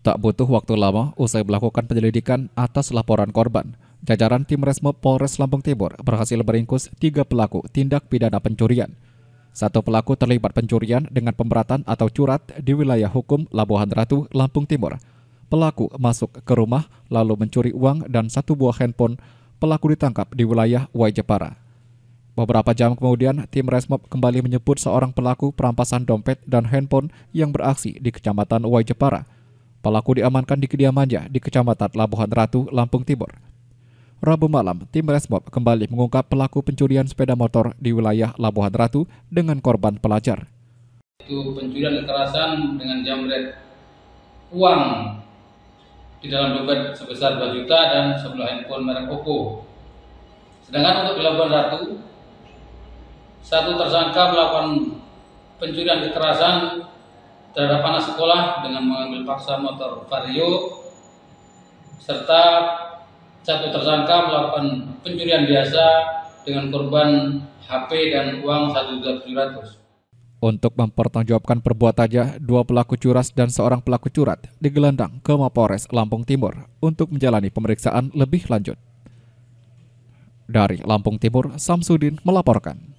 Tak butuh waktu lama usai melakukan penyelidikan atas laporan korban. Jajaran tim Resmo Polres Lampung Timur berhasil meringkus tiga pelaku tindak pidana pencurian. Satu pelaku terlibat pencurian dengan pemberatan atau curat di wilayah hukum Labuhan Ratu, Lampung Timur. Pelaku masuk ke rumah lalu mencuri uang dan satu buah handphone. Pelaku ditangkap di wilayah Waijepara. Beberapa jam kemudian, tim Resmob kembali menyebut seorang pelaku perampasan dompet dan handphone yang beraksi di Kecamatan Jepara. Pelaku diamankan di kediamannya di Kecamatan Labuhan Ratu, Lampung Timur. Rabu malam, tim Resmob kembali mengungkap pelaku pencurian sepeda motor di wilayah Labuhan Ratu dengan korban pelajar. Itu pencurian kekerasan dengan jamret uang di dalam dompet sebesar 2 juta dan sebelah handphone merek Oppo. Sedangkan untuk di Labuhan Ratu, satu tersangka melakukan pencurian kekerasan terhadap anak sekolah dengan mengambil paksa motor vario serta satu tersangka melakukan pencurian biasa dengan korban HP dan uang 1.700. Untuk mempertanggungjawabkan perbuatannya, dua pelaku curas dan seorang pelaku curat digelandang ke Mapores Lampung Timur untuk menjalani pemeriksaan lebih lanjut. Dari Lampung Timur, Samsudin melaporkan.